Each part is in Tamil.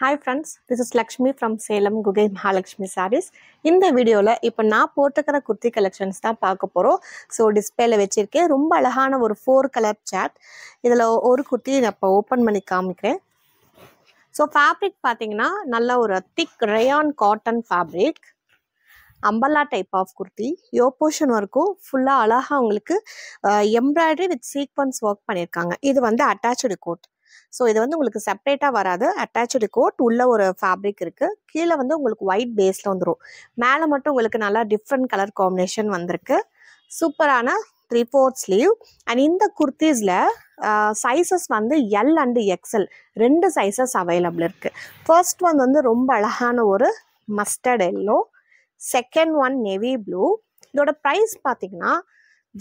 hi friends this is Lakshmi from Salem Gugai Mahalakshmi saris இந்த வீடியோவில் இப்போ நான் போட்டுக்கிற குர்த்தி கலெக்ஷன்ஸ் தான் பார்க்க போகிறோம் ஸோ டிஸ்பிளேல வச்சுருக்கேன் ரொம்ப அழகான ஒரு ஃபோர் கலர் சேட் இதில் ஒரு குர்த்தி நான் இப்போ ஓப்பன் பண்ணி காமிக்கிறேன் ஸோ ஃபேப்ரிக் பார்த்தீங்கன்னா நல்ல ஒரு thick rayon cotton fabric umbrella type of kurti yoke portion வரைக்கும் ஃபுல்லாக அழகாக உங்களுக்கு எம்ப்ராய்டரி வித் சீக்வன்ஸ் ஒர்க் பண்ணியிருக்காங்க இது வந்து அட்டாச்சு கோட் ஸோ இது வந்து உங்களுக்கு செப்பரேட்டாக வராது அட்டாச்சு கோட் உள்ள ஒரு ஃபேப்ரிக் இருக்குது கீழே வந்து உங்களுக்கு ஒயிட் பேஸில் வந்துடும் மேலே மட்டும் உங்களுக்கு நல்லா டிஃப்ரெண்ட் கலர் காம்பினேஷன் வந்திருக்கு சூப்பரான த்ரீ ஃபோர்த் ஸ்லீவ் அண்ட் இந்த குர்த்திஸில் சைஸஸ் வந்து எல் அண்டு எக்ஸல் ரெண்டு சைஸஸ் அவைலபிள் இருக்குது ஃபர்ஸ்ட் ஒன் வந்து ரொம்ப அழகான ஒரு mustard yellow second one navy blue இதோட ப்ரைஸ் பார்த்தீங்கன்னா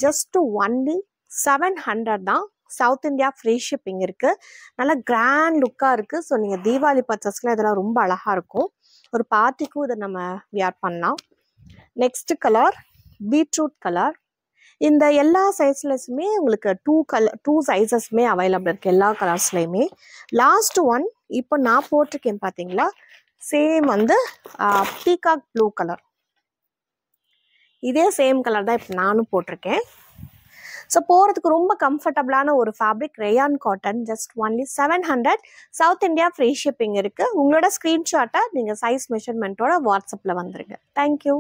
ஜஸ்ட் ஒன்லி செவன் ஹண்ட்ரட் தான் சவுத் இந்தியா ஃப்ரீ ஷிப்பிங் இருக்குது நல்லா கிராண்ட் லுக்காக இருக்குது ஸோ நீங்கள் தீபாவளி பர்ச்சஸ்க்குலாம் இதெல்லாம் ரொம்ப அழகாக இருக்கும் ஒரு பார்ட்டிக்கும் இதை நம்ம வியர் பண்ணலாம் நெக்ஸ்ட்டு கலர் பீட்ரூட் கலர் இந்த எல்லா சைஸ்லஸுமே உங்களுக்கு டூ கலர் டூ சைஸஸுமே அவைலபிள் இருக்குது எல்லா கலர்ஸ்லையுமே லாஸ்ட் ஒன் இப்போ நான் போட்டிருக்கேன் பார்த்தீங்களா சேம் வந்து பீகாக் ப்ளூ கலர் இதே சேம் கலர் தான் இப்போ நானும் போட்டிருக்கேன் ஸோ போகிறதுக்கு ரொம்ப கம்ஃபர்டபுளான ஒரு fabric rayon cotton just only seven hundred south India free shipping இருக்குது உங்களோட ஸ்க்ரீன்ஷாட்டை நீங்கள் சைஸ் மெஷர்மெண்ட்டோட வாட்ஸ்அப்பில் வந்துடுங்க தேங்க்யூ